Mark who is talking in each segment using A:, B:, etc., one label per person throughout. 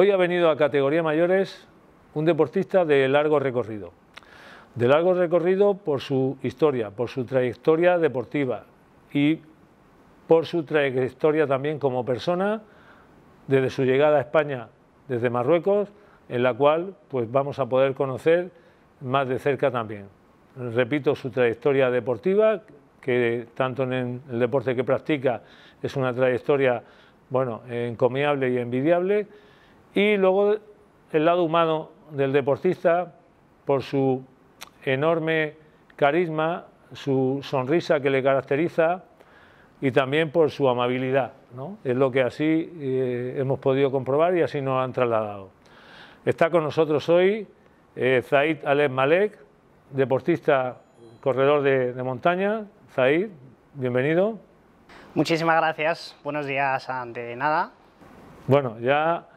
A: Hoy ha venido a categoría mayores un deportista de largo recorrido. De largo recorrido por su historia, por su trayectoria deportiva y por su trayectoria también como persona desde su llegada a España desde Marruecos, en la cual pues vamos a poder conocer más de cerca también. Repito, su trayectoria deportiva, que tanto en el deporte que practica es una trayectoria bueno, encomiable y envidiable, y luego el lado humano del deportista, por su enorme carisma, su sonrisa que le caracteriza y también por su amabilidad. ¿no? Es lo que así eh, hemos podido comprobar y así nos han trasladado. Está con nosotros hoy Zahid eh, Zaid Malek, deportista corredor de, de montaña. Zaid, bienvenido.
B: Muchísimas gracias. Buenos días, ante nada.
A: Bueno, ya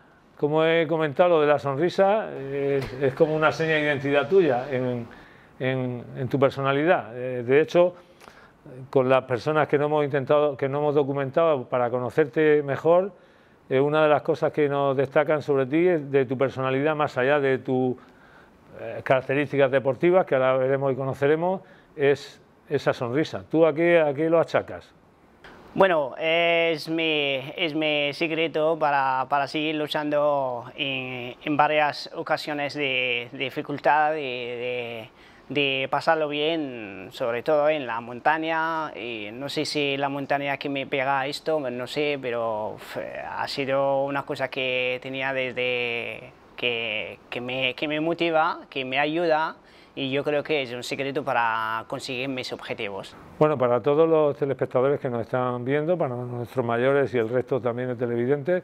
A: como he comentado, lo de la sonrisa eh, es, como una seña de identidad tuya en, tu personalidad. Eh, de hecho, con las personas que no hemos intentado, que no hemos documentado para conocerte mejor, eh, una de las cosas que nos destacan sobre ti es de tu personalidad más allá de tus características deportivas que ahora veremos y conoceremos, es esa sonrisa. ¿Tú aquí a qué lo achacas?
B: Bueno, es mi, secreto para, seguir luchando en, varias ocasiones de, dificultad, de, de, pasarlo bien, sobre todo en la montaña. Y no sé si la montaña que me pega esto, no sé, pero ha sido una cosa que tenía desde que, me, que me motiva, que me ayuda y yo creo que es un secreto para conseguir mis objetivos.
A: Bueno, para todos los telespectadores que nos están viendo, para nuestros mayores y el resto también de televidentes,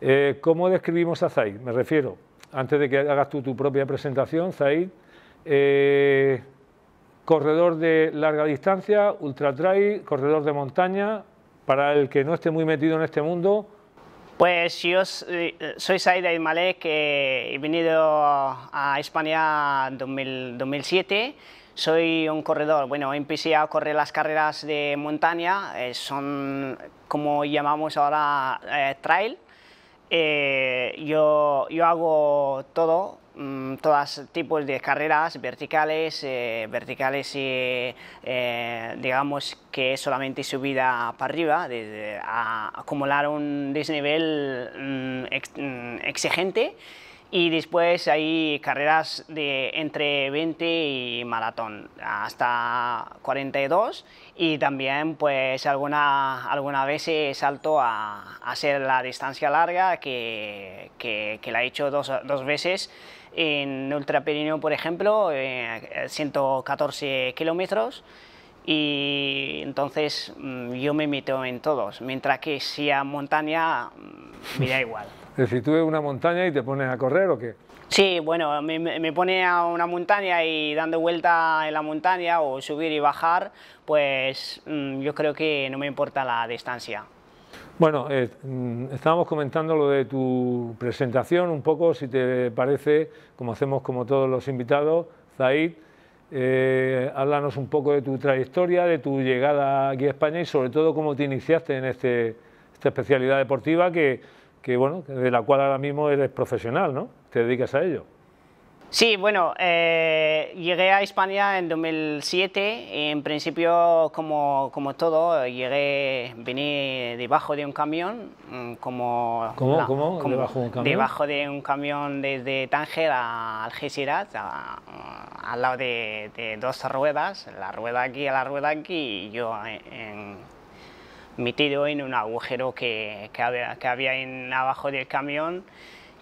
A: eh, ¿cómo describimos a Zaid? Me refiero, antes de que hagas tú tu propia presentación, Zaid, eh, corredor de larga distancia, ultra trail, corredor de montaña, para el que no esté muy metido en este mundo,
B: pues yo eh, soy Saida Malé que he venido a España en 2007. Soy un corredor, bueno, empecé a correr las carreras de montaña, eh, son como llamamos ahora eh, trail. yo, yo hago todo, Mm, todos tipos de carreras verticales, eh, verticales y eh, eh, digamos que solamente subida para arriba, a acumular un desnivel mm, mm, exigente y después hay carreras de entre 20 y maratón hasta 42 y también pues alguna, alguna vez salto a, hacer la distancia larga que, que, la he hecho dos, dos veces en Ultra por ejemplo, 114 eh, kilómetros y entonces mm, yo me meto en todos, mientras que si a montaña mm, me da igual.
A: ...es si tú ves una montaña y te pones a correr o qué.
B: Sí, bueno, me, pone a una montaña y dando vuelta en la montaña o subir y bajar, pues mm, yo creo que no me importa la distancia.
A: Bueno, eh, mm, estábamos comentando lo de tu presentación un poco, si te parece, como hacemos como todos los invitados, Zaid, eh, háblanos un poco de tu trayectoria, de tu llegada aquí a España y sobre todo cómo te iniciaste en este, esta especialidad deportiva que que bueno, de la cual ahora mismo eres profesional, ¿no? Te dedicas a ello.
B: Sí, bueno, eh, llegué a España en 2007. En principio, como, como todo, llegué, vine debajo de un camión. Mm, como, ¿Cómo? ¿Cómo? ¿Debajo de un camión? Debajo de un camión desde Tánger a Algeciras, al lado de, dos ruedas, la rueda aquí a la rueda aquí, y yo en metido en un agujero que, que, había, en abajo del camión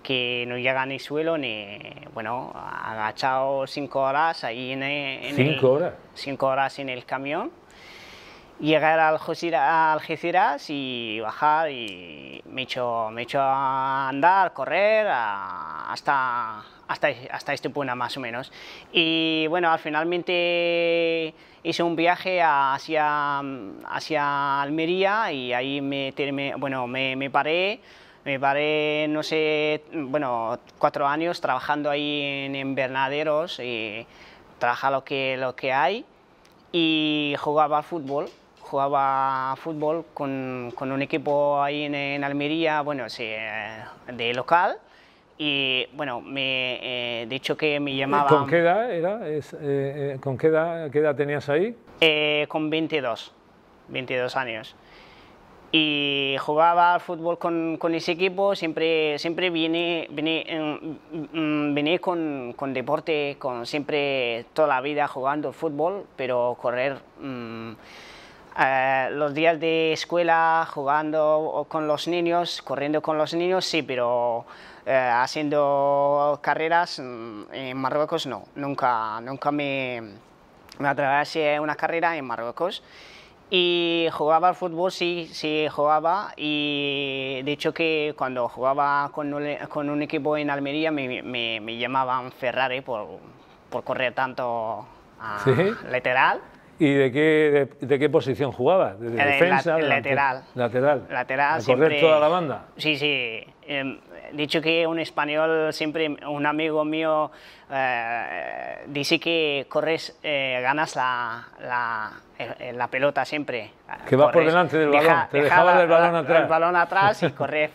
B: que no llega ni suelo ni bueno agachado cinco horas ahí en, cinco horas cinco horas en el camión llegar a Algeciras y bajar y me he hecho, me a andar, correr a, hasta, hasta, este punto más o menos. Y bueno, al finalmente hice un viaje hacia, Almería y ahí me, bueno, me, me paré me paré, no sé, bueno, cuatro años trabajando ahí en invernaderos y eh, trabaja lo que, lo que hay y jugaba fútbol jugaba fútbol con, con un equipo ahí en, Almería, bueno, eh, de local. Y bueno, me eh, dicho que me llamaba... ¿Con qué
A: edad, era? Eh, eh, ¿con qué, edad, tenías ahí?
B: con 22, 22 años. Y jugaba fútbol con, con, ese equipo, siempre, siempre vine, vine, mm, vine con, con, deporte, con siempre toda la vida jugando fútbol, pero correr... Mm, eh, los días de escuela, jugando con los niños, corriendo con los niños, sí, pero eh, haciendo carreras mm, en Marruecos no. Nunca, nunca me, me atravesé una carrera en Marruecos. Y jugaba al fútbol, sí, sí jugaba. Y de hecho que cuando jugaba con un, equipo en Almería me, me, llamaban Ferrari por, por correr tanto ah, ¿Sí? lateral.
A: ¿Y de qué, de, qué posición jugabas? ¿De, eh, defensa? lateral. Lateral.
B: Lateral. correr toda la banda? Sí, sí. Eh, dicho que un español, siempre un amigo mío eh, dice que corres, ganas la, la, pelota siempre. Que vas por delante del balón. Te dejaba, el balón atrás. El balón atrás y corres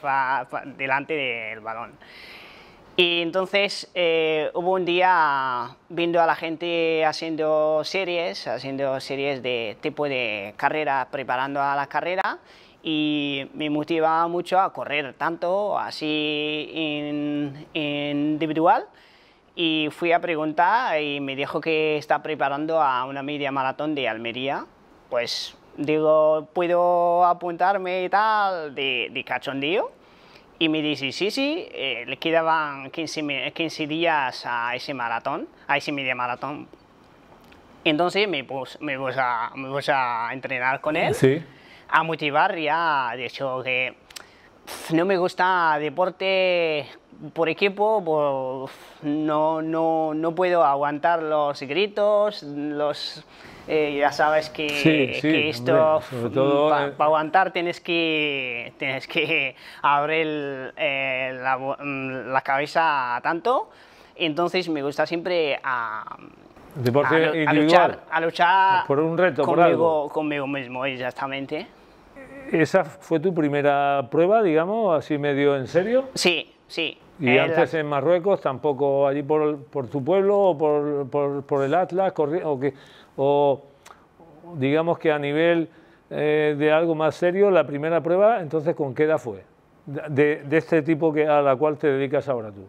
B: delante del balón. Y entonces eh, hubo un día viendo a la gente haciendo series, haciendo series de tipo de carrera, preparando a la carrera y me motivaba mucho a correr tanto así en, individual y fui a preguntar y me dijo que está preparando a una media maratón de Almería, pues digo, ¿puedo apuntarme y tal de, de cachondeo? Y me dice, sí, sí, eh, le quedaban 15, 15, días a ese maratón, a ese media maratón. Entonces me puse, me puse, a, me puse a, entrenar con él, ¿Sí? a motivar ya, de hecho, que no me gusta deporte por equipo, no, no, no puedo aguantar los gritos, los eh, ya sabes que, esto, mm, para eh. aguantar, tienes que, tienes que abrir el, eh, la, mm, la, cabeza tanto. Entonces me gusta siempre a, luchar, por
A: un reto, conmigo,
B: conmigo mismo, exactamente.
A: ¿Esa fue tu primera prueba, digamos, así medio en serio? Sí,
B: sí. ¿Y antes
A: en Marruecos, tampoco allí por, por tu pueblo o por, por, el Atlas? Corri... ¿O qué? o digamos que a nivel eh, de algo más serio, la primera prueba, entonces, ¿con qué edad fue? De, este tipo que, a la cual te dedicas ahora tú.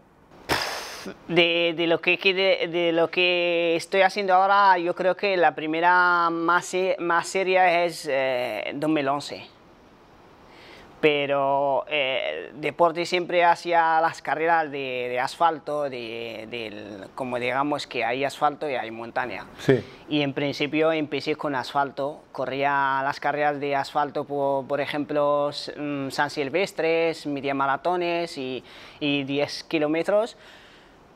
B: De, lo que, lo que estoy haciendo ahora, yo creo que la primera más, más seria es 2011. Eh, pero eh, deporte siempre hacia las carreras de, asfalto, de, como digamos que hay asfalto y hay montaña. Y en principio empecé con asfalto, corría las carreras de asfalto, por, por ejemplo, mm, San Silvestres, media maratones y, y 10 kilómetros,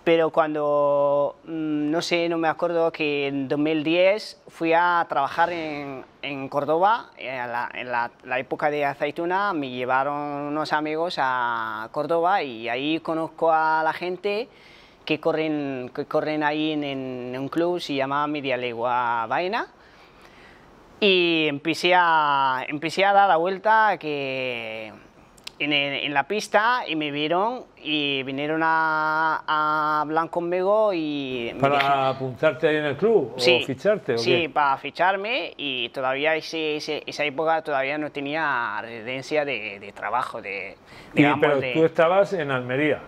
B: pero cuando, mm, no sé, no me acuerdo que en 2010 fui a trabajar en, en Córdoba, eh, en, la, época de Aceituna, me llevaron unos amigos a Córdoba y ahí conozco a la gente que corren, que corren ahí en, un club, se llamaba Media Legua Vaina, y empecé a, empecé a dar la vuelta que en, la pista y me vieron y vinieron a, a hablar conmigo y... ¿Para apuntarte ahí en el club sí, o ficharte? sí, para ficharme y todavía esa época todavía no tenía residencia de, trabajo. De, digamos, pero tú
A: estabas en Almería.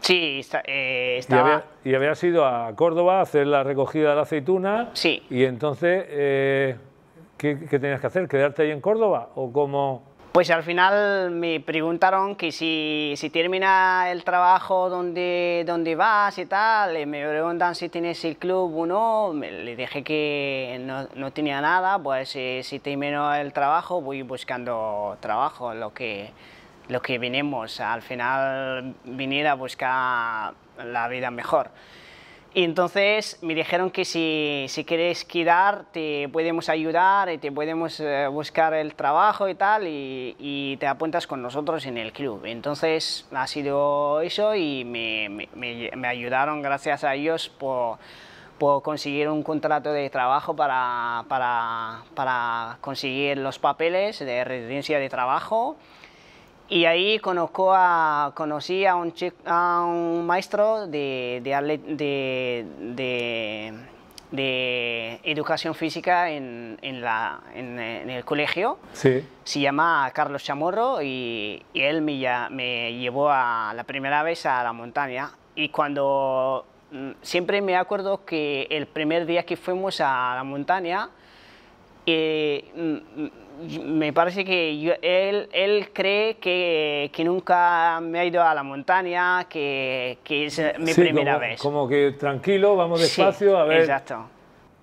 B: Sí, estaba... Eh, y, había,
A: y, habías ido a Córdoba a hacer la recogida de la aceituna. Sí. Y entonces, eh, ¿qué, ¿qué tenías que hacer? ¿Quedarte ahí en Córdoba o cómo...?
B: Pues al final me preguntaron que si, si termina el trabajo dónde vas y tal, me preguntan si tienes el club o no, le dije que no, tenía nada, pues eh, si, si, termino el trabajo voy buscando trabajo, lo que, lo que vinimos, al final venir a buscar la vida mejor. Y entonces me dijeron que si, si quieres quedar, te podemos ayudar, y te podemos eh, buscar el trabajo y tal, y, te apuntas con nosotros en el club. Entonces ha sido eso y me, me, me ayudaron, gracias a ellos, por, por, conseguir un contrato de trabajo para, para, para conseguir los papeles de residencia de trabajo y ahí a, conocí a un, a un maestro de, de, educación física en, en, el colegio. Se llama Carlos Chamorro y, él me, me, llevó a, la primera vez a la montaña. Y cuando mm, siempre me acuerdo que el primer día que fuimos a la montaña, eh, mm, mm, me parece que él, él, cree que, que, nunca me ha ido a la montaña, que, que es eh, mi primera vez.
A: Como que tranquilo, vamos despacio, a ver. Exacto.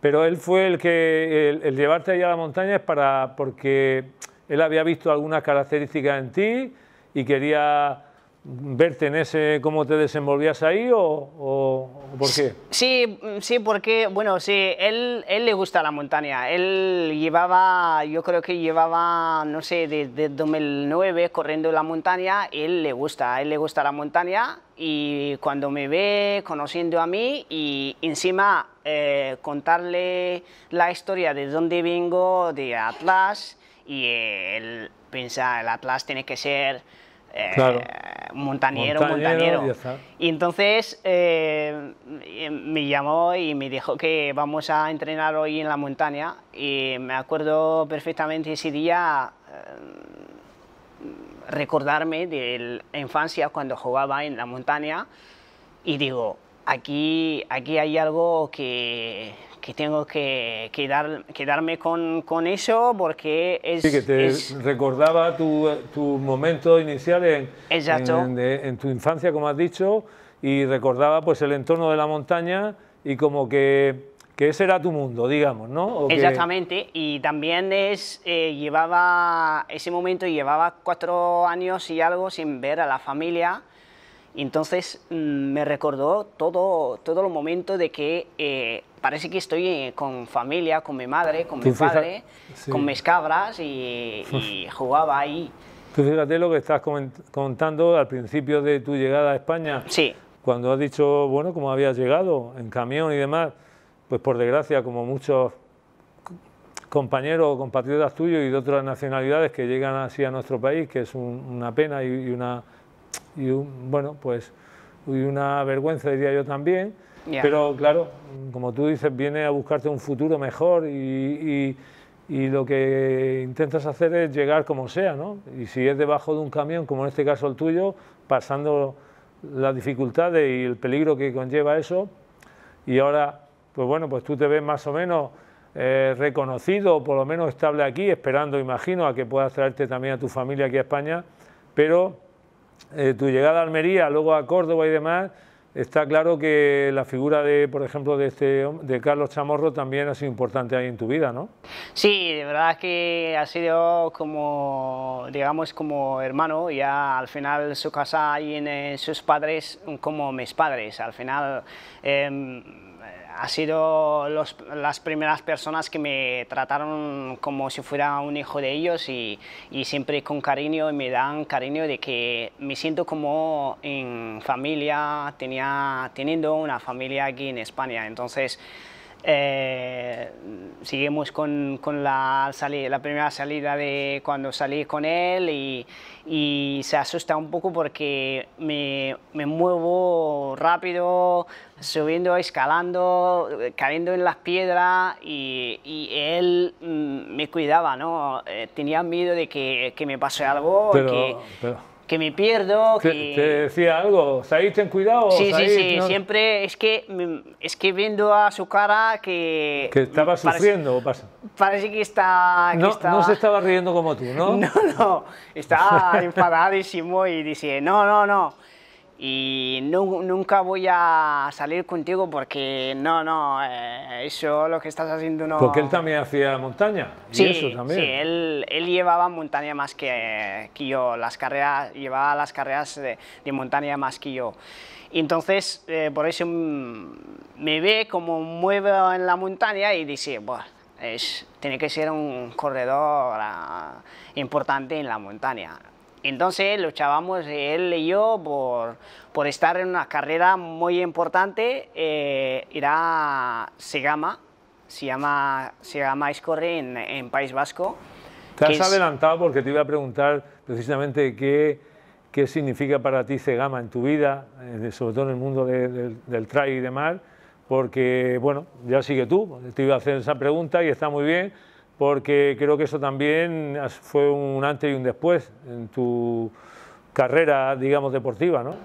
A: Pero él fue el que el, el llevarte allá a la montaña es para porque él había visto algunas características en ti y quería verte en ese, cómo te desenvolvías ahí o, por qué?
B: Sí, mm, sí, porque, bueno, sí, él, él le gusta la montaña, él llevaba, yo creo que llevaba, no sé, desde 2009 corriendo la montaña, él le gusta, él le gusta la montaña y cuando me ve conociendo a mí y encima eh, contarle la historia de dónde vengo, de Atlas, y él piensa, el Atlas tiene que ser eh, claro. Montañero, montañero. Y, entonces eh, me llamó y me dijo que vamos a entrenar hoy en la montaña. Y me acuerdo perfectamente ese día eh, recordarme de la infancia cuando jugaba en la montaña. Y digo, Aquí, aquí hay algo que, que tengo que quedarme con, con, eso porque es... Sí, que te
A: recordaba tu, tu, momento inicial en, En, tu infancia, como has dicho, y recordaba pues el entorno de la montaña y como que, que ese era tu mundo, digamos, ¿no? Exactamente,
B: y también es, eh, llevaba, ese momento llevaba cuatro años y algo sin ver a la familia entonces mm, me recordó todo, todo el momento de que eh, parece que estoy eh, con familia, con mi madre, con mi padre, con mis cabras y, jugaba ahí.
A: Tú fíjate lo que estás contando al principio de tu llegada a España. Sí. Cuando has dicho, bueno, cómo habías llegado, en camión y demás, pues por desgracia, como muchos compañeros o compatriotas tuyos y de otras nacionalidades que llegan así a nuestro país, que es una pena y una y bueno, pues una vergüenza, diría yo también. Pero claro, como tú dices, viene a buscarte un futuro mejor y, y, lo que intentas hacer es llegar como sea, ¿no? Y si es debajo de un camión, como en este caso el tuyo, pasando las dificultades y el peligro que conlleva eso, y ahora, pues bueno, pues tú te ves más o menos eh, reconocido, o por lo menos estable aquí, esperando, imagino, a que puedas traerte también a tu familia aquí a España, pero eh, tu llegada a Almería, luego a Córdoba y demás, está claro que la figura de, por ejemplo, de este de Carlos Chamorro también ha sido importante ahí en tu vida, ¿no?
B: Sí, de verdad que ha sido como, digamos, como hermano, ya al final su casa y en, eh, sus padres como mis padres, al final... Em, ha sido las primeras personas que me trataron como si fuera un hijo de ellos y, siempre con cariño y me dan cariño de que me siento como en familia, tenía, teniendo una familia aquí en España. Entonces, eh, seguimos con, con la, salida, la primera salida de cuando salí con él y, se asusta un poco porque me, me, muevo rápido, subiendo, escalando, cayendo en las piedras y, él mm, me cuidaba, ¿no? Eh, tenía miedo de que, que me pase algo que me pierdo.
A: Que... ¿Te, decía algo? Said, ten cuidado. Sí, sí, sí.
B: Siempre es que, es que viendo a su cara que. Que estaba sufriendo, parece, parece que está. no, no se estaba
A: riendo como tú, ¿no? No,
B: no. Estaba enfadadísimo y dice: No, no, no y nunca voy a salir contigo porque no, no, eh, eso lo que estás haciendo no... Porque él
A: también hacía montaña. Y sí, eso también. sí
B: él, llevaba montaña más que, yo, las carreras, llevaba las carreras de, montaña más que yo. Entonces, eh, por eso me ve como muevo en la montaña y dice, bueno, tiene que ser un corredor ah, importante en la montaña. Entonces luchábamos él y yo por, por estar en una carrera muy importante, eh, era Segama, se llama, se Escorre en, País Vasco. Te has adelantado
A: porque te iba a preguntar precisamente qué, qué significa para ti Segama en tu vida, sobre todo en el mundo del trail y demás, porque, bueno, ya sigue tú, te iba a hacer esa pregunta y está muy bien porque creo que eso también fue un antes y un después en tu carrera, digamos, deportiva, ¿no?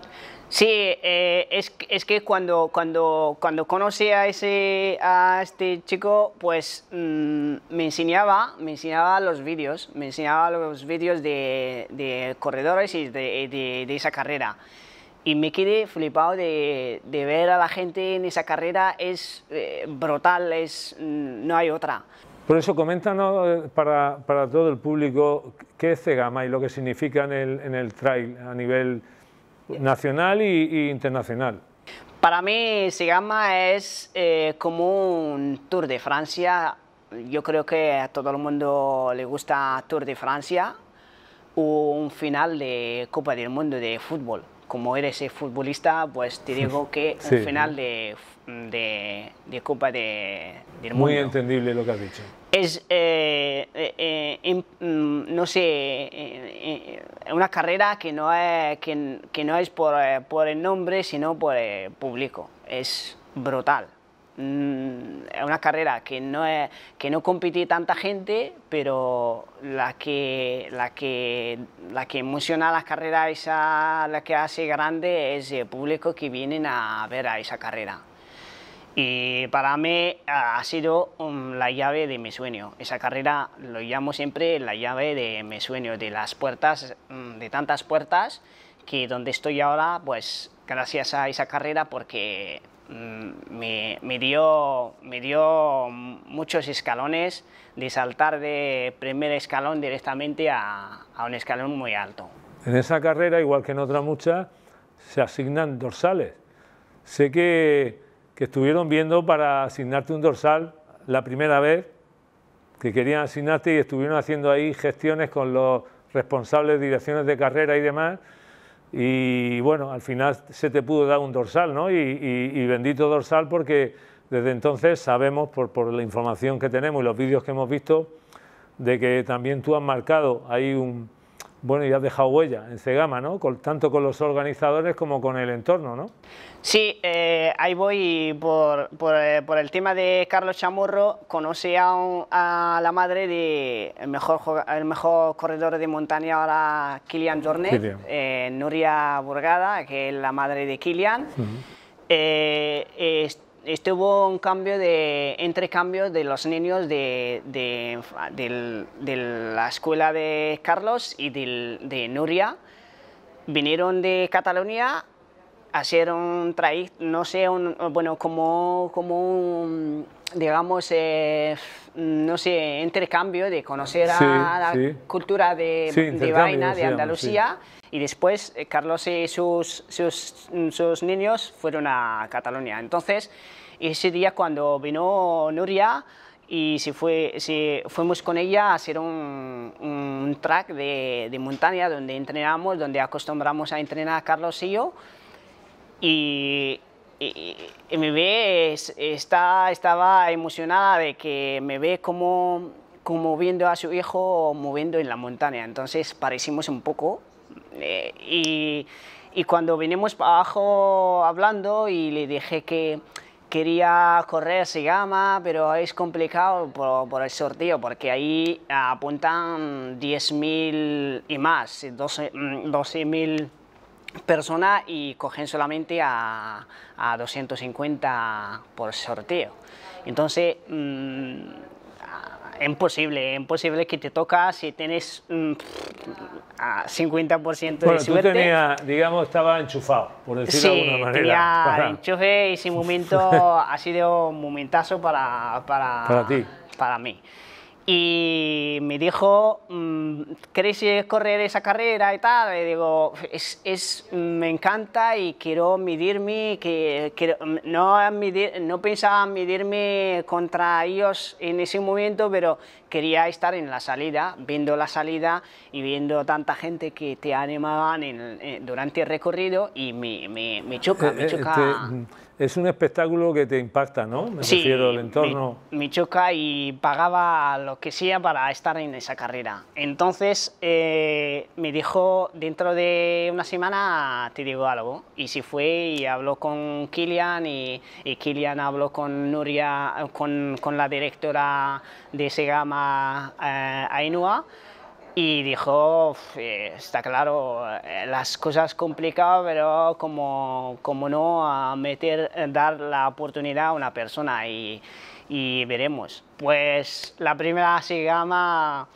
B: Sí, eh, es, que cuando, cuando, cuando conocí a, ese, a este chico, pues mm, me, enseñaba, me enseñaba los vídeos, me enseñaba los vídeos de, de, corredores y de, de, esa carrera. Y me quedé flipado de, ver a la gente en esa carrera, es eh, brutal, es, mm, no hay otra.
A: Por eso, coméntanos para, todo el público qué es Segama y lo que significa en el, en trail a nivel nacional e internacional.
B: Para mí, Cegama es eh, como un Tour de Francia. Yo creo que a todo el mundo le gusta Tour de Francia o un final de Copa del Mundo de fútbol como eres eh, futbolista, pues te digo que un final de, de, Copa de, del Muy Mundo.
A: entendible lo que has dicho.
B: Es, eh, eh, em, mm, no sé, una carrera que no es, que, no es por, por el nombre, sino por el público. Es brutal es mm, una carrera que no, que no compite tanta gente, pero la que, la que, la que emociona las carreras, esa, la que hace grande es el público que viene a ver a esa carrera. Y para mí ah, ha sido mm, la llave de mi sueño. Esa carrera lo llamo siempre la llave de mi sueño, de las puertas, mm, de tantas puertas, que donde estoy ahora, pues gracias a esa carrera, porque Mm, me, dio, muchos escalones de saltar de primer escalón directamente a, un escalón muy alto.
A: En esa carrera, igual que en otras muchas, se asignan dorsales. Sé que, que estuvieron viendo para asignarte un dorsal la primera vez, que querían asignarte y estuvieron haciendo ahí gestiones con los responsables de direcciones de carrera y demás, y bueno, al final se te pudo dar un dorsal, ¿no? Y, bendito dorsal porque desde entonces sabemos, por, por, la información que tenemos y los vídeos que hemos visto, de que también tú has marcado ahí un, bueno, y has dejado huella en Segama, ¿no? tanto con los organizadores como con el entorno, ¿no?
B: Sí, eh, ahí voy eh, por, el tema de Carlos Chamorro, conocí a, la madre del mejor, el mejor corredor de montaña ahora, Kilian Jornet, eh, Nuria Burgada, que es la madre de Kilian. Estuvo un cambio de entrecambio de los niños de, de, la escuela de Carlos y de, Nuria. Vinieron de Cataluña, hicieron traí, no sé, bueno, como, como un, digamos, eh, no sé, intercambio de conocer a la cultura de, Vaina, de Andalucía y después eh, Carlos y sus, sus, mm, sus, niños fueron a Cataluña. Entonces, ese día cuando vino Nuria y si fue, si fuimos con ella a hacer un, un track de, de, montaña donde entrenamos, donde acostumbramos a entrenar Carlos y yo. Y, y, me ve, está, estaba emocionada de que me ve como como viendo a su hijo moviendo en la montaña. Entonces parecimos un poco eh, y, cuando vinimos abajo hablando y le dije que quería correr se llama, pero es complicado por, por el sorteo, porque ahí apuntan 10.000 y más, 12.000 12 mm, personas y cogen solamente a, 250 por sorteo. Entonces, mm, es imposible, es imposible que te toca si tienes mm, a 50% de bueno, suerte. tú tenías,
A: digamos, estaba enchufado, por decirlo de alguna manera. Tenía
B: enchufe y sin momento ha sido un momentazo para, para, ti. para mí. Y me dijo, mm, ¿queréis correr esa carrera y tal? Y digo, es, me encanta y quiero medirme, que, no, no pensaba medirme contra ellos en ese momento, pero quería estar en la salida, viendo la salida y viendo tanta gente que te animaban eh, durante el recorrido y me, me, me choca, eh, me eh, choca. Este,
A: es un espectáculo que te impacta, ¿no? Me refiero al entorno.
B: Me, me, choca y pagaba lo que sea para estar en esa carrera. Entonces eh, me dijo, dentro de una semana te digo algo. Y si fue y habló con Kilian y, Kilian habló con Nuria, con, la directora de Segama eh, y dijo, eh, está claro, eh, las cosas complicadas, pero como, como no, a meter, eh, dar la oportunidad a una persona y, y veremos. Pues la primera se llama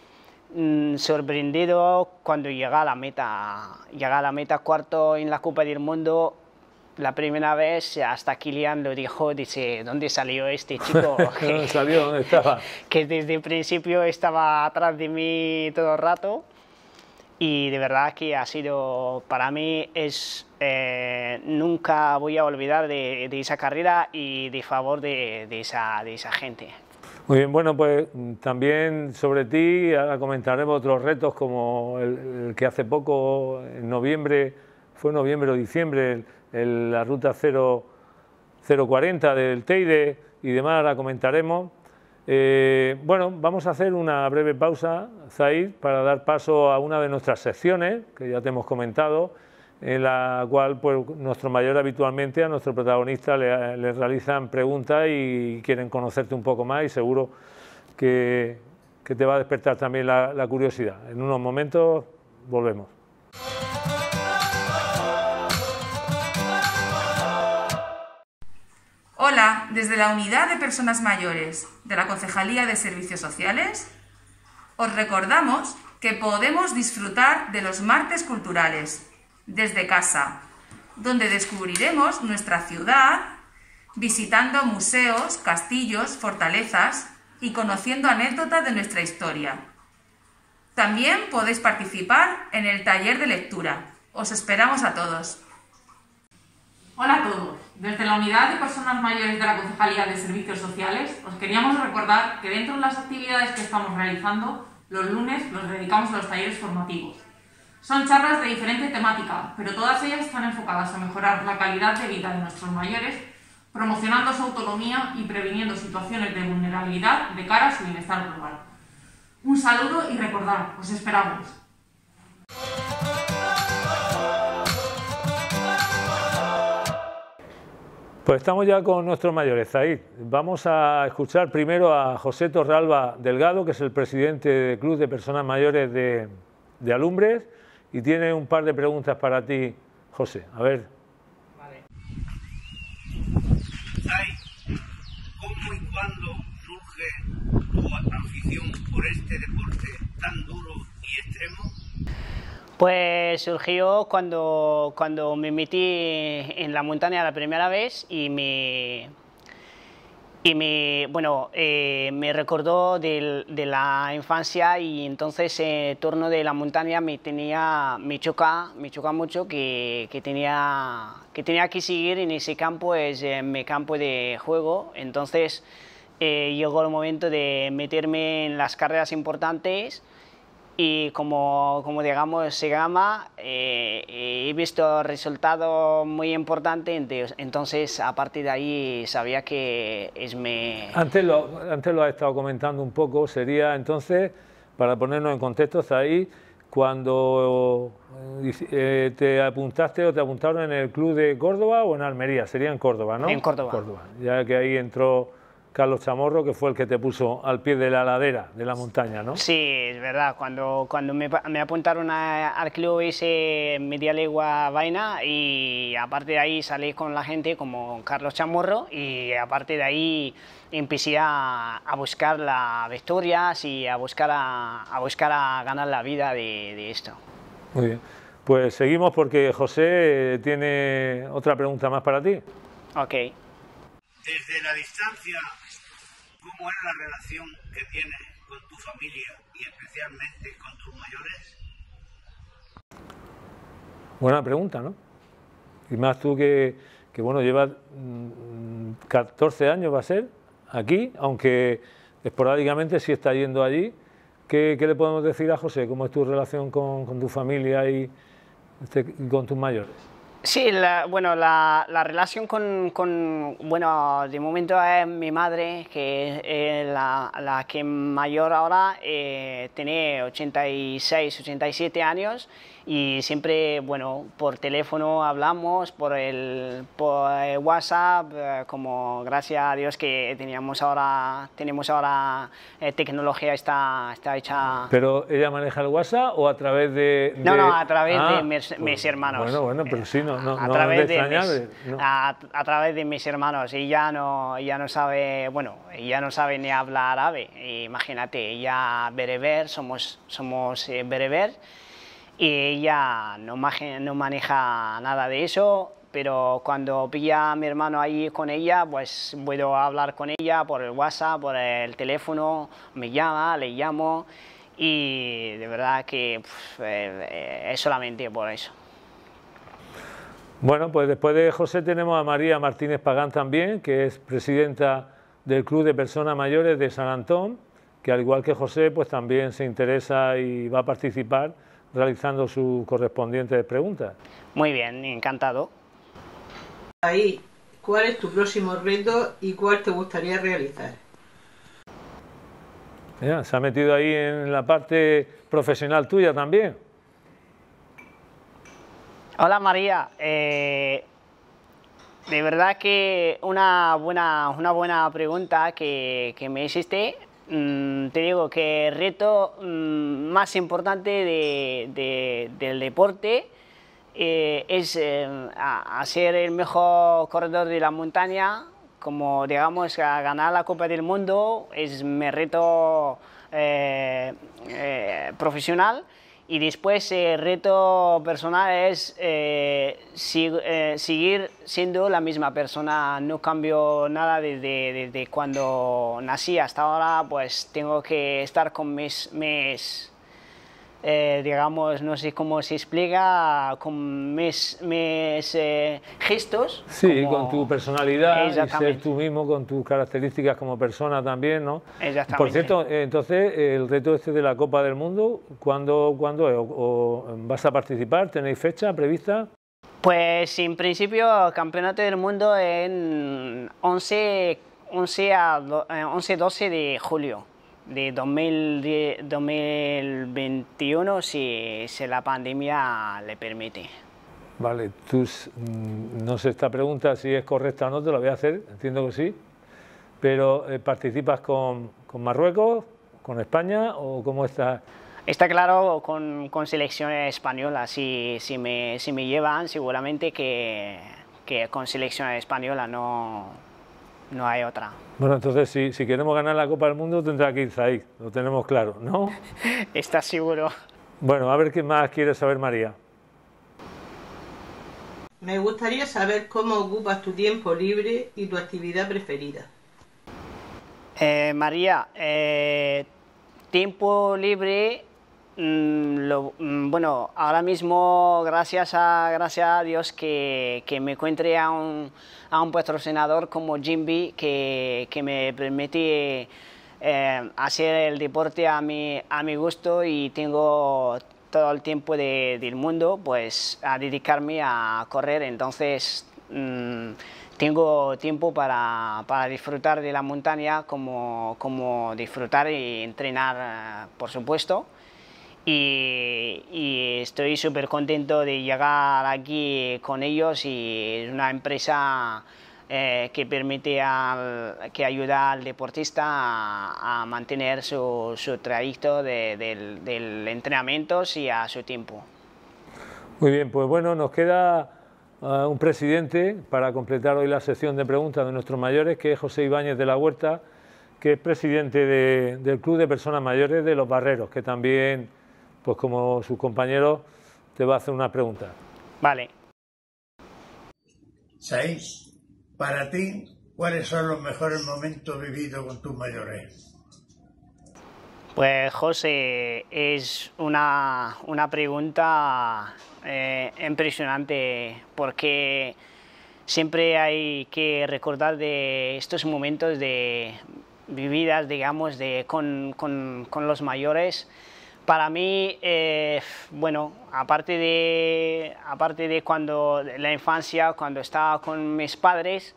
B: mm, sorprendido cuando llega a la meta, llega a la meta cuarto en la Copa del Mundo la primera vez hasta Kilian lo dijo, dice, ¿dónde salió este chico? ¿Dónde salió, ¿dónde estaba? que desde el principio estaba atrás de mí todo el rato y de verdad que ha sido, para mí es, eh, nunca voy a olvidar de, esa carrera y de favor de, esa, de esa gente.
A: Muy bien, bueno, pues también sobre ti ahora comentaremos otros retos como el, que hace poco, en noviembre, fue noviembre o diciembre, la ruta 040 del Teide y demás, la comentaremos. Eh, bueno, vamos a hacer una breve pausa, Zaid, para dar paso a una de nuestras secciones, que ya te hemos comentado, en la cual pues, nuestro mayor habitualmente a nuestro protagonista le, realizan preguntas y quieren conocerte un poco más y seguro que, te va a despertar también la curiosidad. En unos momentos volvemos.
B: desde la Unidad de Personas Mayores de la Concejalía de Servicios Sociales, os recordamos que podemos disfrutar de los martes culturales desde casa, donde descubriremos nuestra ciudad visitando museos, castillos, fortalezas y conociendo anécdotas de nuestra historia. También podéis participar en el taller de lectura.
A: Os esperamos a todos. Hola a todos. Desde la Unidad de Personas Mayores de la Concejalía de Servicios Sociales, os queríamos recordar que dentro de las actividades que estamos realizando, los lunes los dedicamos a los talleres formativos. Son charlas de diferente temática, pero todas ellas están enfocadas a mejorar la calidad de vida de nuestros mayores, promocionando
B: su autonomía y previniendo situaciones de vulnerabilidad de cara a su bienestar global. Un saludo y recordar, os esperamos.
A: Pues estamos ya con nuestros mayores, Zaid. Vamos a escuchar primero a José Torralba Delgado, que es el presidente del Club de Personas Mayores de, Alumbres, y tiene un par de preguntas para ti, José. A ver. Vale.
C: ¿cómo y cuándo surge tu afición por este deporte tan duro
B: y extremo? Pues surgió cuando, cuando me metí en la montaña la primera vez y me, y bueno, eh, me recordó de la infancia y entonces eh, en el torno de la montaña me tenía, me choca, me mucho que, que, tenía, que seguir en ese campo, es eh, mi campo de juego, entonces llegó el momento de meterme en las carreras importantes y como, como digamos se llama, eh, he visto resultados muy importantes, entonces a partir de ahí sabía que es mi...
A: Antes lo, antes lo has estado comentando un poco, sería entonces, para ponernos en contexto, ahí, cuando eh, eh, te apuntaste o te apuntaron en el club de Córdoba o en Almería, sería en Córdoba, ¿no? En Córdoba ya que ahí entró Carlos Chamorro, que fue el que te puso al pie de la ladera de la montaña,
B: ¿no? Sí, es verdad. Cuando, cuando me, apuntaron al club ese media legua vaina y aparte de ahí salí con la gente como Carlos Chamorro y aparte de ahí empecé a, buscar las victorias y a buscar a, buscar a ganar la vida de, de esto.
A: Muy bien. Pues seguimos porque José tiene otra pregunta más para ti.
B: Ok. Desde la distancia relación que tienes con tu
C: familia y especialmente con tus mayores?
A: Buena pregunta, ¿no? Y más tú que, bueno, llevas 14 mm, años va a ser aquí, aunque esporádicamente sí está yendo allí. ¿Qué, le podemos decir a José? ¿Cómo es tu relación con, tu familia este, y con tus mayores?
B: Sí, bueno, la, relación con, bueno, de momento es mi madre, que es la, la que mayor ahora, eh, tiene 86, 87 años, y siempre, bueno, por teléfono hablamos, por el eh, WhatsApp, eh, como gracias a Dios que teníamos ahora, tenemos ahora eh, tecnología está, está hecha...
A: ¿Pero ella maneja el WhatsApp o a través de...? No, no, a través de ah,
B: mis, pues, hermanos. Bueno, bueno,
A: pero sí, no, no, a, través de mis, no.
B: a, a, través de mis hermanos, ya no, ya no sabe, bueno, ya no sabe ni hablar árabe, imagínate, ella bereber, somos, somos bereber, y ella no, maneja nada de eso, pero cuando pilla a mi hermano ahí con ella, pues puedo hablar con ella por el WhatsApp, por el teléfono, me llama, le llamo y de verdad que eh, eh, es solamente por eso.
A: Bueno, pues después de José tenemos a María Martínez Pagán también, que es presidenta del Club de Personas Mayores de San Antón, que al igual que José, pues también se interesa y va a participar realizando su correspondiente preguntas.
B: Muy bien, encantado. Ahí, ¿cuál es tu próximo reto y cuál te gustaría realizar?
A: Ya, se ha metido ahí en la parte profesional tuya también.
B: Hola María, eh, de verdad que una buena, una buena pregunta que, que me hiciste. Mm, te digo que el reto mm, más importante del deporte eh, es hacer eh, el mejor corredor de la montaña, como digamos, a ganar la Copa del Mundo, es mi reto eh, profesional. Y después el eh, reto personal es eh, eh, seguir siendo la misma persona, no cambio nada desde, cuando nací hasta ahora, pues tengo que estar con mis, mis eh, digamos, no sé cómo se explica, con mis, eh, gestos.
A: Sí, con tu personalidad y ser tú mismo, con tus características como persona también, ¿no?
B: Exactamente. Por cierto,
A: entonces, el reto este de la Copa del Mundo, ¿cuándo, cuándo ¿Vas a participar? ¿Tenéis fecha prevista?
B: Pues, en principio, Campeonato del Mundo en 11, 11, a, 11 12 eh, de julio de 2021 si, la pandemia le permite.
A: Vale, tú, mm, no sé esta pregunta si es correcta o no, te la voy a hacer, entiendo que sí, pero eh, ¿participas con, con, Marruecos, con España o cómo está
B: Está claro con, con selecciones españolas, si, si, me, si me llevan seguramente que, que con selecciones españolas no, no hay otra.
A: Bueno, entonces si, si queremos ganar la Copa del Mundo tendrá que ir ahí, lo tenemos claro,
B: ¿no? Está seguro.
A: Bueno, a ver qué más quieres saber María.
B: Me gustaría saber cómo ocupas tu tiempo libre y tu actividad preferida. Eh, María, eh, tiempo libre Mm, mm, bueno, ahora mismo, gracias a, gracias a Dios que, me encuentre a un, a un patrocinador como Jimby que, que me permite eh, hacer el deporte a mi, a mi gusto y tengo todo el tiempo del mundo pues, a dedicarme a correr. Entonces, mm, tengo tiempo para, disfrutar de la montaña como, como disfrutar y entrenar, eh, por supuesto y, estoy súper contento de llegar aquí con ellos y es una empresa eh, que permite al, que ayuda al deportista a, mantener su, trayecto de, del, entrenamiento y a su tiempo.
A: Muy bien, pues bueno, nos queda eh, un presidente para completar hoy la sesión de preguntas de nuestros mayores, que es José Ibáñez de la Huerta, que es presidente del Club de Personas Mayores de Los Barreros, que también pues como su compañero te va a hacer una pregunta.
C: Vale. Seis. para ti, ¿cuáles son los mejores momentos vividos con tus mayores?
B: Pues José, es una, una pregunta eh, impresionante porque siempre hay que recordar de estos momentos de vividas, digamos, de, con, con, con los mayores. Para mí, eh, bueno, aparte de, aparte de cuando la infancia, cuando estaba con mis padres,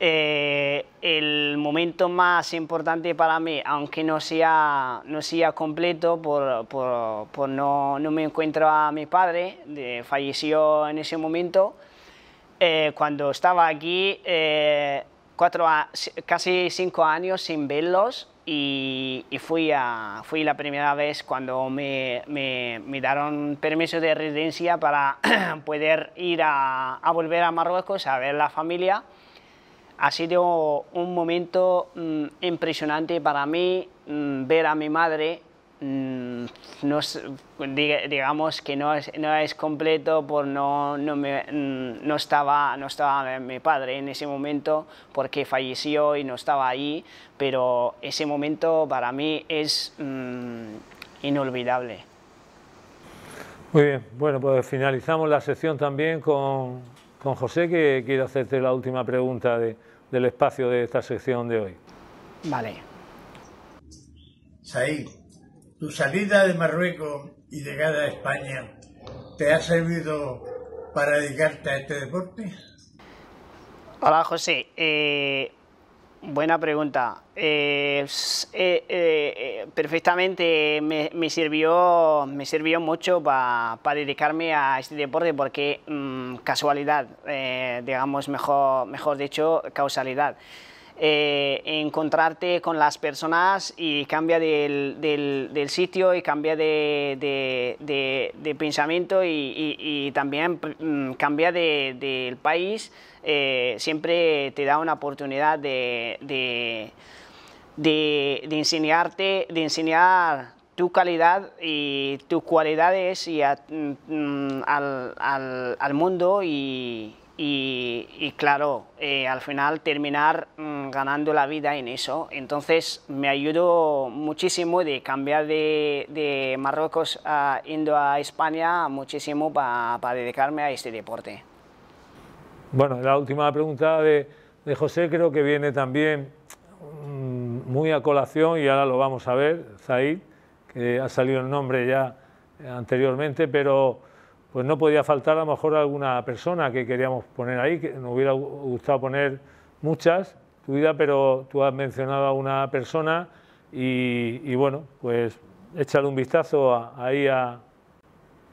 B: eh, el momento más importante para mí, aunque no sea, no sea completo, por, por, no, no, me encuentro a mi padre, falleció en ese momento, eh, cuando estaba aquí, cuatro, casi cinco años sin verlos, y, fui, la primera vez cuando me, me, dieron permiso de residencia para poder ir a, volver a Marruecos a ver la familia. Ha sido un momento mm, impresionante para mí mm, ver a mi madre Mm, no, digamos que no es, no es completo por no, no, me, mm, no, estaba, no estaba mi padre en ese momento porque falleció y no estaba ahí, pero ese momento para mí es mm, inolvidable.
A: Muy bien, bueno, pues finalizamos la sesión también con, con José, que quiere hacerte la última pregunta de, del espacio de esta sección de hoy.
C: Vale. Saí, tu salida de Marruecos y llegada a España, ¿te ha servido para dedicarte a este deporte?
B: Hola José, eh, buena pregunta. Eh, eh, perfectamente me, sirvió, me sirvió mucho para dedicarme a este deporte porque mm, casualidad, digamos mejor dicho, causalidad. Eh, encontrarte con las personas y cambia del, sitio y cambia de, pensamiento y, también mm, cambia del país, eh, siempre te da una oportunidad de, enseñarte, de enseñar tu calidad y tus cualidades y mm, mm, al, al mundo y y, claro, eh, al final terminar mm, ganando la vida en eso. Entonces me ayudó muchísimo de cambiar de, Marruecos a Indo a España muchísimo para dedicarme a este deporte.
A: Bueno, la última pregunta de, José creo que viene también mm, muy a colación y ahora lo vamos a ver, Zaid, que ha salido el nombre ya anteriormente, pero pues no podía faltar a lo mejor alguna persona que queríamos poner ahí, que nos hubiera gustado poner muchas, tu vida, pero tú has mencionado a una persona y, bueno, pues échale un vistazo ahí a,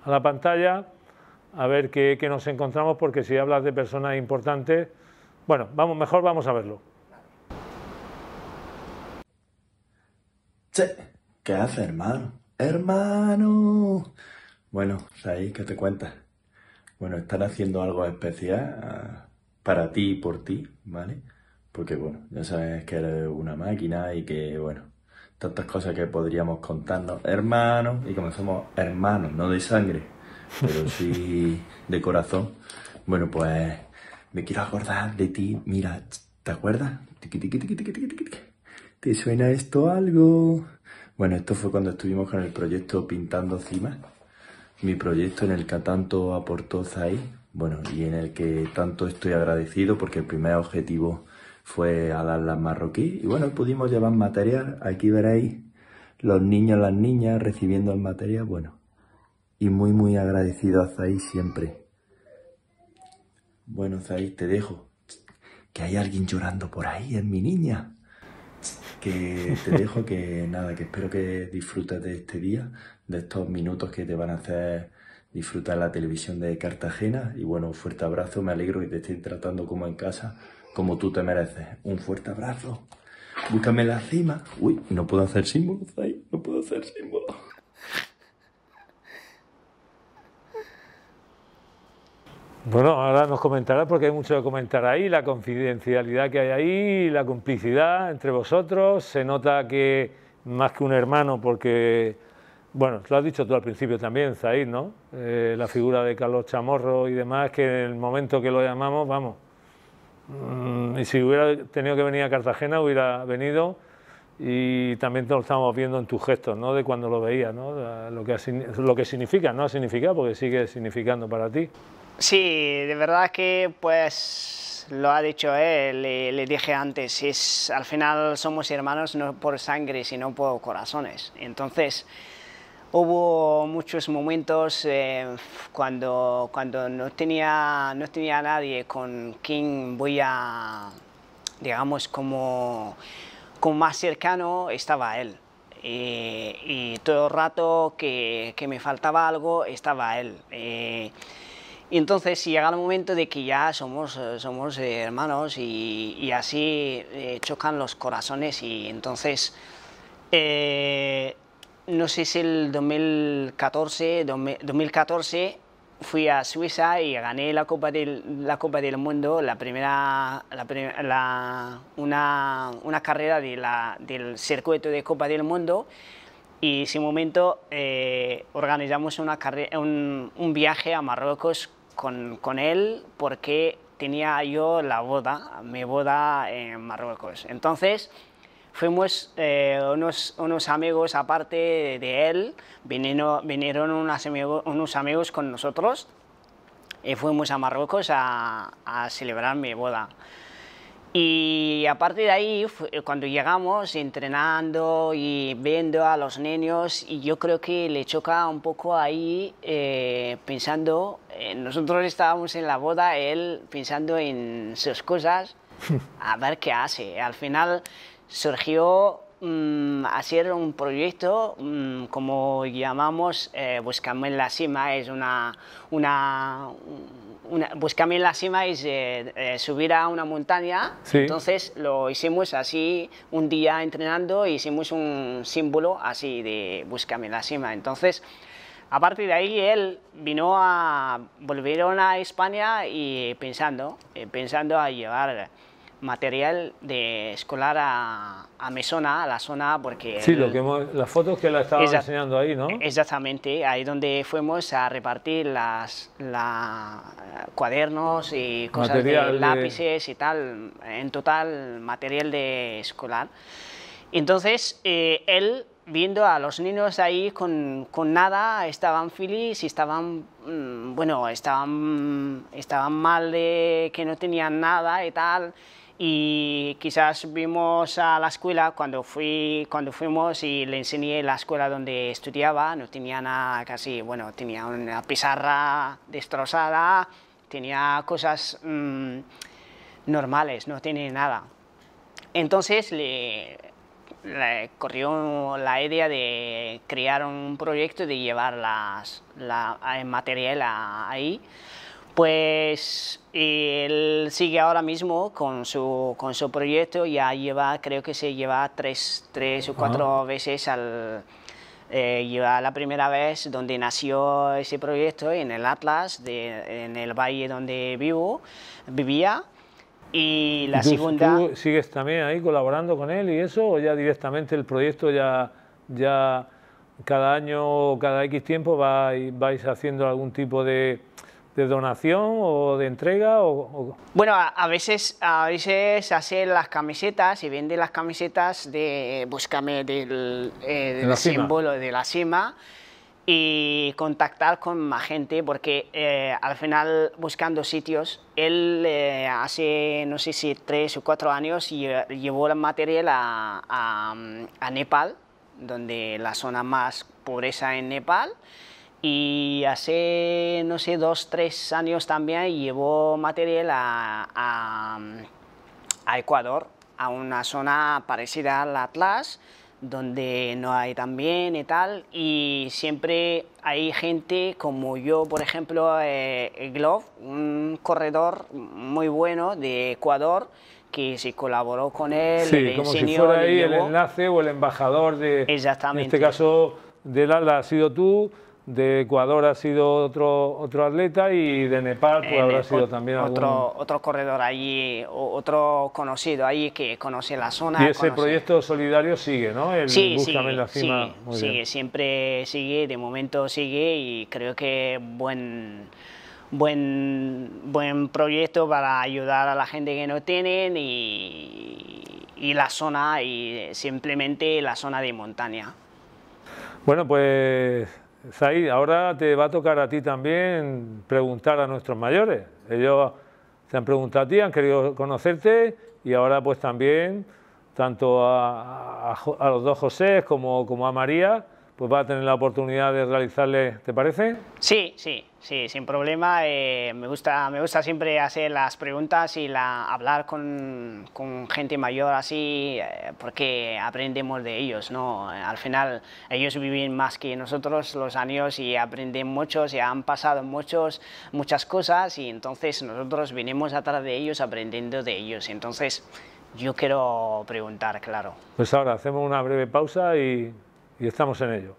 A: la pantalla a ver qué, qué nos encontramos, porque si hablas de personas importantes, bueno, vamos, mejor vamos a verlo.
C: Che, ¿qué hace,
D: hermano? Hermano, bueno, Saí, ¿qué te cuentas? Bueno, están haciendo algo especial ah, para ti y por ti, ¿vale? Porque, bueno, ya sabes que eres una máquina y que, bueno, tantas cosas que podríamos contarnos hermano. y como somos hermanos, no de sangre, pero sí de corazón, bueno, pues me quiero acordar de ti, mira, ¿te acuerdas? ¿Te suena esto algo? Bueno, esto fue cuando estuvimos con el proyecto Pintando Cimas mi proyecto en el que tanto aportó Zai, bueno, y en el que tanto estoy agradecido porque el primer objetivo fue a las marroquí y bueno, pudimos llevar material, aquí veréis los niños, las niñas recibiendo el material, bueno, y muy muy agradecido a Zai siempre. Bueno, Zai, te dejo. Que hay alguien llorando por ahí, es mi niña que te dejo, que nada, que espero que disfrutes de este día, de estos minutos que te van a hacer disfrutar la televisión de Cartagena y bueno, un fuerte abrazo, me alegro que te estén tratando como en casa, como tú te mereces. Un fuerte abrazo. Búscame la cima. Uy, no puedo hacer símbolos ahí, no puedo hacer símbolos.
A: Bueno, ahora nos comentarás, porque hay mucho que comentar ahí, la confidencialidad que hay ahí, la complicidad entre vosotros, se nota que más que un hermano porque, bueno, lo has dicho tú al principio también, Zahid, ¿no? Eh, la figura de Carlos Chamorro y demás, que en el momento que lo llamamos, vamos, mm, y si hubiera tenido que venir a Cartagena hubiera venido y también te lo estamos viendo en tus gestos, ¿no? De cuando lo veías, ¿no? Lo que, lo que significa, ¿no? Significa porque sigue significando para ti.
B: Sí, de verdad que pues lo ha dicho él, le, dije antes, es, al final somos hermanos no por sangre, sino por corazones. Entonces, hubo muchos momentos eh, cuando, cuando no, tenía, no tenía nadie con quien voy a, digamos, como, más cercano estaba él. Eh, y, todo rato que, me faltaba algo estaba él. Eh, y entonces, si llega el momento de que ya somos, eh, somos eh, hermanos y, así eh, chocan los corazones y entonces, no sé si el 2014, 2014 fui a Suiza y gané la Copa del, la Copa del Mundo, la primera, una, carrera de la, del circuito de Copa del Mundo. Y en ese momento organizamos una un, un viaje a Marruecos con, él porque tenía yo la boda, mi boda en Marruecos. Entonces, fuimos eh, unos, amigos aparte de él, vinieron, unos, amigos, con nosotros y fuimos a Marruecos a celebrar mi boda. Y a partir de ahí, eh, cuando llegamos entrenando y viendo a los niños, y yo creo que le choca un poco ahí eh, pensando, eh, nosotros estábamos en la boda, él pensando en sus cosas, a ver qué hace. Al final surgió mm, hacer un proyecto, mm, como llamamos, eh, Buscamos en la Cima, es una... una buscame la cima y eh, subir a una montaña. Entonces lo hicimos así, un día entrenando, hicimos un símbolo así de buscame la cima. Entonces, a partir de ahí, él vino a, volver a España y pensando, eh, pensando a llevar material de escolar a, a a la zona, porque... Sí, lo que
A: las fotos que la estaba enseñando
B: ahí, ¿no? Exactamente, ahí donde fuimos a repartir las la, cuadernos y cosas de lápices y tal, en total material de escolar. Entonces, eh, él viendo a los niños ahí con, con nada, estaban felices, estaban, mm, bueno, estaban, estaban mal de que no tenían nada y tal y quizás vimos a la escuela cuando, fui, cuando fuimos y le enseñé la escuela donde estudiaba, no tenía nada casi, bueno, tenía una pizarra destrozada, tenía cosas mm, normales, no tenía nada. Entonces le, corrió la idea de crear un proyecto de llevar las, el material ahí, pues y él sigue ahora mismo con su, con su proyecto, ya lleva, creo que se lleva tres, tres o cuatro veces al... Eh, lleva la primera vez donde nació ese proyecto, en el Atlas, en el valle donde vivo, vivía. Y la tú, segunda... ¿tú
A: sigues también ahí colaborando con él y eso? ¿O ya directamente el proyecto ya, ya cada año o cada X tiempo vais haciendo algún tipo de de donación o de entrega? O,
B: Bueno, a, veces a veces hace las camisetas y vende las camisetas de Búscame del, eh, símbolo de la cima y contactar con más gente porque eh, al final buscando sitios, él eh, hace no sé si tres o cuatro años llevó el material a, a Nepal, donde la zona más pobreza en Nepal y hace, no sé, dos, tres años también llevó material a, Ecuador, a una zona parecida al Atlas, donde no hay tan bien y tal, y siempre hay gente como yo, por ejemplo, eh, Glove, un corredor muy bueno de Ecuador, que se colaboró con él, sí, como si fuera ahí el
A: enlace o el embajador de, Exactamente. en este caso, del ALA ha sido tú, de Ecuador ha sido otro, otro atleta y de Nepal pues, habrá sido también otro,
B: otro corredor allí, otro conocido allí que conoce la zona. Y ese proyecto solidario sigue, ¿no? El Búscame sigue, la cima. siempre sigue, de momento sigue y creo que buen buen buen proyecto para ayudar a la gente que no tienen y, y la zona y simplemente la zona de montaña.
A: Bueno, pues Said, ahora te va a tocar a ti también preguntar a nuestros mayores. Ellos se han preguntado a ti, han querido conocerte y ahora pues también, tanto a, los dos José como a María, pues va a tener la oportunidad de realizarle, ¿te parece?
B: Sí, sí, sí, sin problema. Eh, me, gusta, me gusta siempre hacer las preguntas y hablar con, gente mayor así, eh, porque aprendemos de ellos, ¿no? Al final, ellos viven más que nosotros los años y aprenden muchos y han pasado muchos, muchas cosas y entonces nosotros venimos atrás de ellos aprendiendo de ellos. Entonces, yo quiero preguntar, claro.
A: Pues ahora hacemos una breve pausa y y estamos en ello.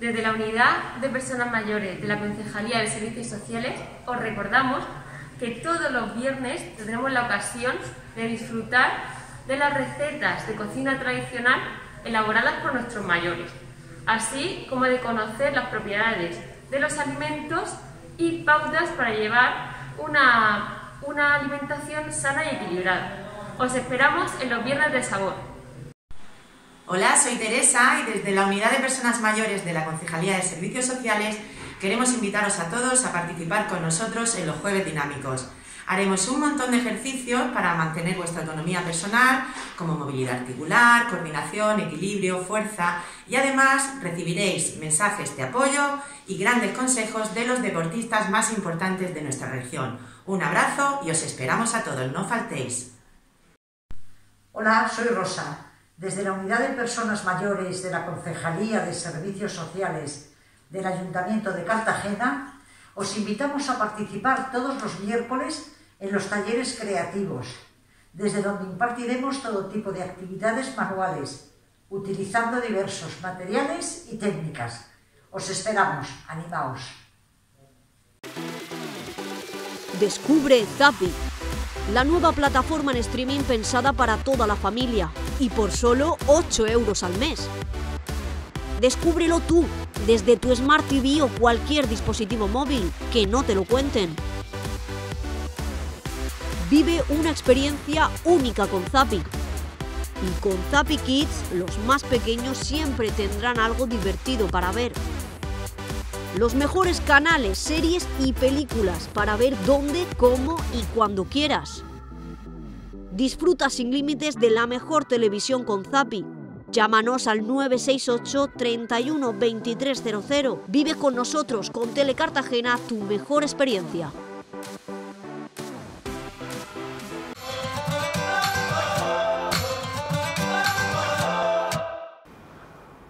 A: Desde la Unidad de Personas Mayores de la Concejalía de Servicios Sociales os recordamos que todos los viernes tendremos la ocasión
B: de disfrutar de las recetas de cocina tradicional elaboradas por nuestros mayores, así como de conocer las propiedades de los alimentos y pautas para llevar una una alimentación sana y equilibrada. Os esperamos en los viernes de sabor. Hola, soy Teresa y desde la Unidad de Personas Mayores de la Concejalía de Servicios Sociales queremos invitaros a todos a participar con nosotros en los Jueves Dinámicos. Haremos un montón de ejercicios para mantener vuestra autonomía personal, como movilidad articular, coordinación, equilibrio, fuerza y además recibiréis mensajes de apoyo y grandes consejos de los deportistas más importantes de nuestra región un abrazo y os esperamos a todos, no faltéis. Hola, soy Rosa. Desde la Unidad de Personas Mayores de la Concejalía de Servicios Sociales del Ayuntamiento de Cartagena, os invitamos a participar todos los miércoles en los talleres creativos, desde donde impartiremos todo tipo de actividades manuales, utilizando diversos materiales y técnicas. Os esperamos, animaos. Descubre Zappy, la nueva plataforma en streaming pensada para toda la familia y por solo 8 euros al mes. Descúbrelo tú, desde tu Smart TV o cualquier dispositivo móvil, que no te lo cuenten. Vive una experiencia única con Zappy. Y con Zappy Kids, los más pequeños siempre tendrán algo divertido para ver los mejores canales, series y películas para ver dónde, cómo y cuando quieras. Disfruta sin límites de la mejor televisión con Zapi. Llámanos al 968 31 2300. Vive con nosotros con Telecartagena tu mejor experiencia.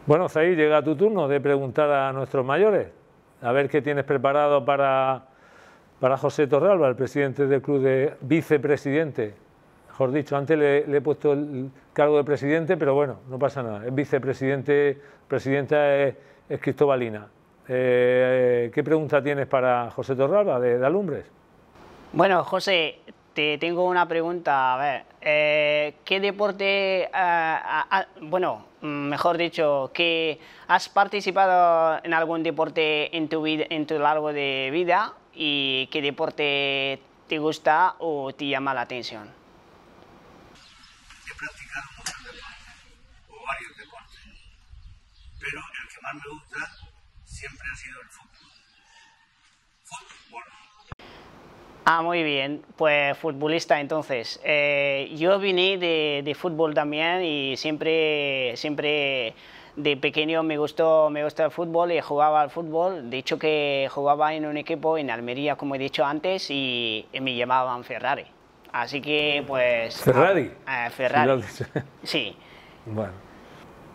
A: Bueno, Zay llega tu turno de preguntar a nuestros mayores a ver qué tienes preparado para, para José Torralba, el presidente del club de vicepresidente. Mejor dicho, antes le, he puesto el cargo de presidente, pero bueno, no pasa nada. Es vicepresidente, presidenta es, Cristóbalina. Eh, ¿Qué pregunta tienes para José Torralba de, de Alumbres?
B: Bueno, José, este, tengo una pregunta, a ver, eh, ¿qué deporte, eh, bueno, mejor dicho, que has participado en algún deporte en tu, vida, en tu largo de vida y qué deporte te gusta o te llama la atención? He practicado muchos
C: deportes, o varios deportes, pero el que más me gusta siempre ha sido el fútbol.
B: Ah, muy bien. Pues futbolista entonces. Eh, yo vine de, de, fútbol también y siempre, siempre de pequeño me gustó, me el fútbol y jugaba al fútbol. De hecho que jugaba en un equipo en Almería, como he dicho antes, y, me llamaban Ferrari. Así que pues... Ferrari. Ah, eh, Ferrari. Sí.
A: Bueno.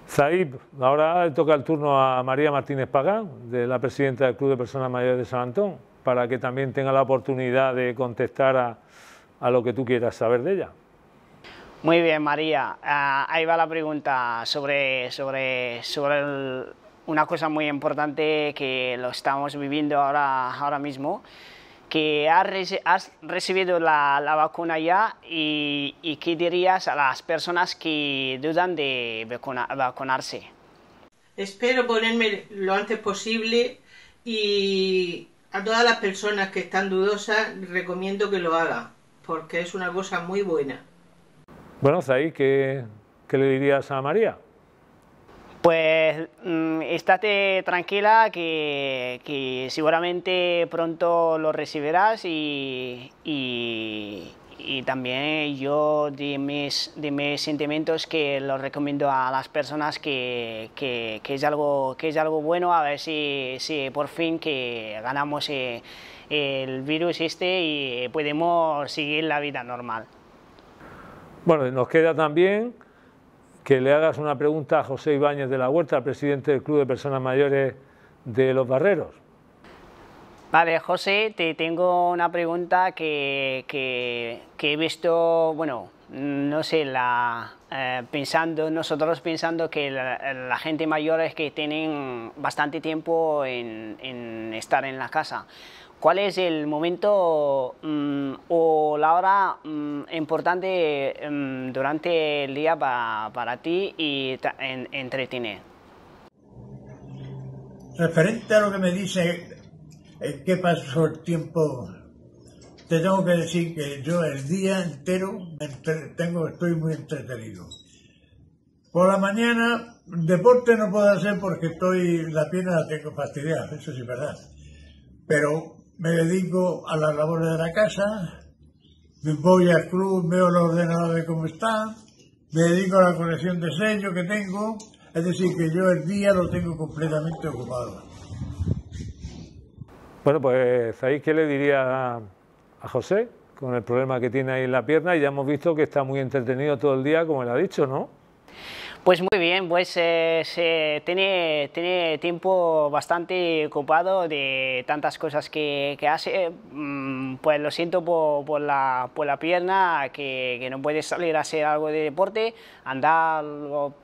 A: Zaib, ahora toca el turno a María Martínez Pagán, de la presidenta del Club de Personas Mayores de San Antón para que también tenga la oportunidad de contestar a, lo que tú quieras saber de ella.
B: Muy bien, María. Ah, ahí va la pregunta sobre, sobre, sobre una cosa muy importante que lo estamos viviendo ahora, ahora mismo, que has, recibido la, vacuna ya y, qué dirías a las personas que dudan de vacunarse. Espero ponerme lo antes posible y, a todas las personas que están dudosas recomiendo que lo hagan, porque es una cosa muy buena.
A: Bueno, Zahí, ¿qué, le dirías a María?
B: Pues mm, estate tranquila que, seguramente pronto lo recibirás y y también yo de mis, mis sentimientos que lo recomiendo a las personas que, es, algo, que es algo bueno, a ver si, por fin que ganamos eh, el virus este y podemos seguir la vida normal.
A: Bueno, nos queda también que le hagas una pregunta a José Ibáñez de la Huerta, presidente del Club de Personas Mayores de Los Barreros.
B: Vale, José, te tengo una pregunta que, he visto, bueno, no sé, la, eh, pensando, nosotros pensando que la, gente mayor es que tienen bastante tiempo en, estar en la casa. ¿Cuál es el momento mm, o la hora mm, importante mm, durante el día para ti y entretener?
C: Referente a lo que me dice eh, ¿Qué pasó el tiempo? Te tengo que decir que yo el día entero tengo, estoy muy entretenido. Por la mañana, deporte no puedo hacer porque estoy, la pierna la tengo fastidiada, eso sí es verdad. Pero me dedico a las labores de la casa, voy al club, veo los ordenadores cómo están, me dedico a la colección de sellos que tengo, es decir, que yo el día lo tengo completamente ocupado.
A: Bueno, pues ahí qué le diría a, José con el problema que tiene ahí en la pierna y ya hemos visto que está muy entretenido todo el día, como él ha dicho, ¿no?
B: Pues muy bien, pues eh, se tiene, tiene, tiempo bastante ocupado de tantas cosas que, hace. Mm, pues lo siento por, por, la, por la, pierna, que, no puede salir a hacer algo de deporte, andar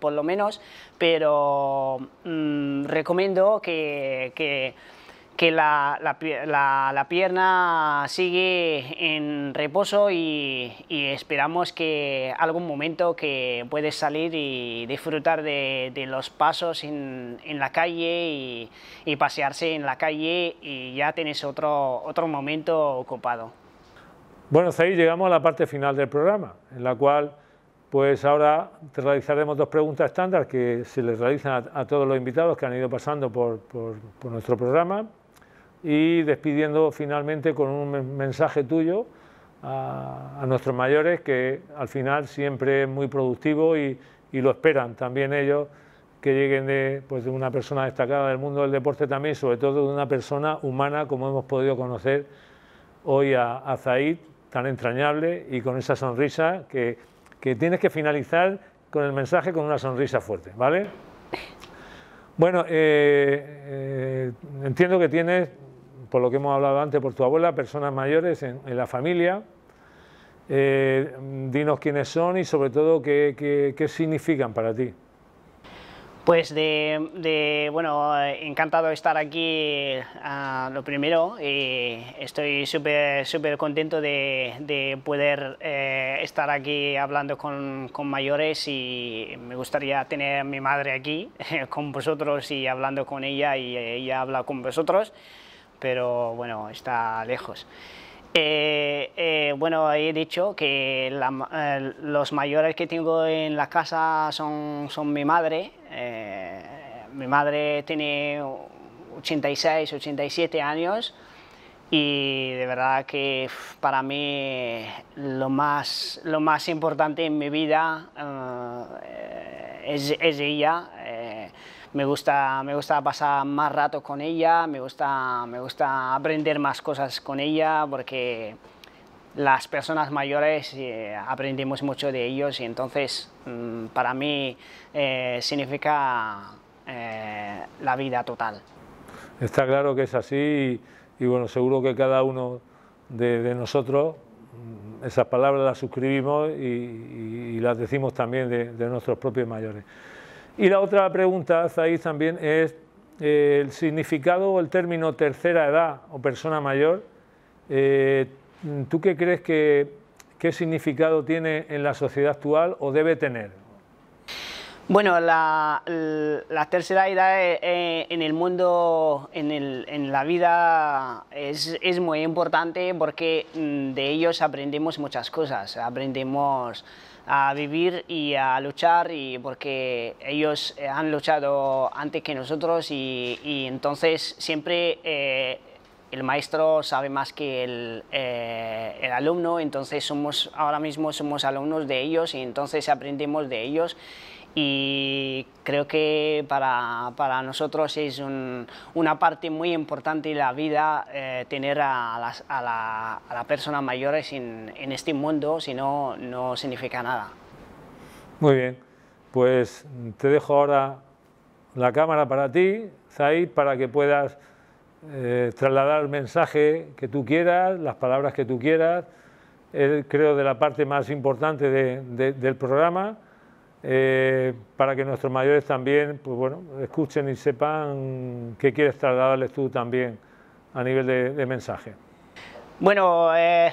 B: por lo menos, pero mm, recomiendo que, que que la, pierna sigue en reposo y, esperamos que algún momento que puedes salir y disfrutar de, los pasos en, la calle y, pasearse en la calle y ya tienes otro, otro momento ocupado.
A: Bueno, llegamos a la parte final del programa, en la cual pues ahora te realizaremos dos preguntas estándar que se les realizan a, todos los invitados que han ido pasando por nuestro programa y despidiendo finalmente con un mensaje tuyo a, nuestros mayores que al final siempre es muy productivo y, lo esperan también ellos que lleguen de, pues, de una persona destacada del mundo del deporte también, sobre todo de una persona humana como hemos podido conocer hoy a, Zaid, tan entrañable y con esa sonrisa que, tienes que finalizar con el mensaje con una sonrisa fuerte, ¿vale? Bueno, eh, eh, entiendo que tienes por lo que hemos hablado antes, por tu abuela, personas mayores en, la familia. Eh, dinos quiénes son y sobre todo qué, significan para ti.
B: Pues de, bueno, encantado de estar aquí, eh, lo primero, y estoy súper súper contento de, poder eh, estar aquí hablando con, con, mayores y me gustaría tener a mi madre aquí con vosotros y hablando con ella y ella habla con vosotros pero bueno, está lejos. Eh, eh, bueno, he dicho que eh, los mayores que tengo en la casa son, son mi madre. mi madre tiene 86, 87 años y de verdad que para mí lo más, lo más importante en mi vida es, es, ella me gusta, pasar más rato con ella, me gusta, aprender más cosas con ella porque las personas mayores eh, aprendemos mucho de ellos y entonces mm, para mí eh, significa eh, la vida total.
A: Está claro que es así y, bueno, seguro que cada uno de, nosotros mm, esas palabras las suscribimos y, las decimos también de nuestros propios mayores. Y la otra pregunta, ahí también es eh, el significado o el término tercera edad o persona mayor. Eh, ¿Tú qué crees que qué significado tiene en la sociedad actual o debe tener?
B: Bueno, la, tercera edad eh, en el mundo, en, la vida, es, es, muy importante porque mm, de ellos aprendemos muchas cosas. Aprendemos a vivir y a luchar y porque ellos eh, han luchado antes que nosotros y, entonces siempre eh, el maestro sabe más que el, eh, el, alumno, entonces somos ahora mismo somos alumnos de ellos y entonces aprendemos de ellos y creo que para, para nosotros es una parte muy importante de la vida eh, tener a las a la, a la personas mayores en, este mundo, si no, no significa nada.
A: Muy bien, pues te dejo ahora la cámara para ti, Zay, para que puedas eh, trasladar el mensaje que tú quieras, las palabras que tú quieras, creo de la parte más importante del programa eh, para que nuestros mayores también, pues bueno, escuchen y sepan qué quieres trasladarles tú también a nivel de, mensaje.
B: Bueno, eh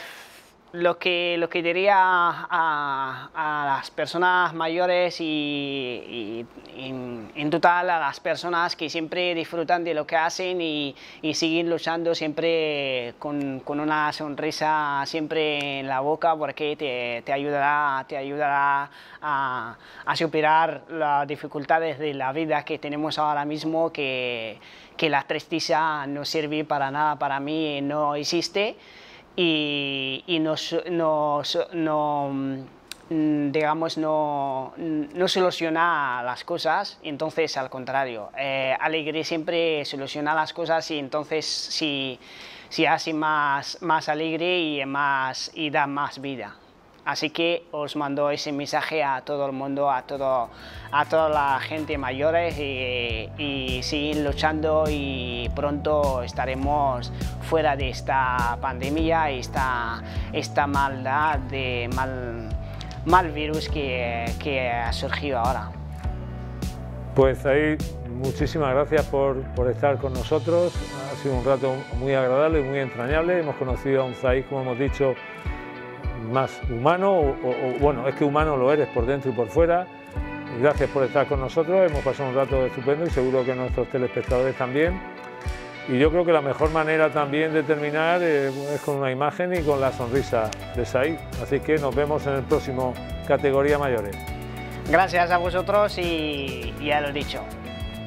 B: lo que, lo que diría a, las personas mayores y, en, total a las personas que siempre disfrutan de lo que hacen y, y siguen luchando siempre con, con, una sonrisa siempre en la boca porque te, te ayudará, te ayudará a, a, superar las dificultades de la vida que tenemos ahora mismo que, que la tristeza no sirve para nada para mí, no existe y, no, mm, digamos, no, soluciona las cosas, entonces al contrario, eh, alegre siempre soluciona las cosas y entonces si, hace más, más alegre y da más vida. Así que os mando ese mensaje a todo el mundo, a, a toda la gente mayor y, y luchando y pronto estaremos fuera de esta pandemia, esta, esta maldad de mal, mal virus que, ha surgido ahora.
A: Pues ahí muchísimas gracias por, estar con nosotros. Ha sido un rato muy agradable y muy entrañable. Hemos conocido a un Zahid, como hemos dicho, más humano, o, bueno, es que humano lo eres por dentro y por fuera. Gracias por estar con nosotros, hemos pasado un rato estupendo y seguro que nuestros telespectadores también. Y yo creo que la mejor manera también de terminar eh, es con una imagen y con la sonrisa de Said. Así que nos vemos en el próximo Categoría Mayores.
B: Gracias a vosotros y ya lo dicho.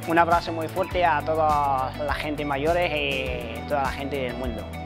B: Un abrazo muy fuerte a toda la gente mayores y toda la gente del mundo.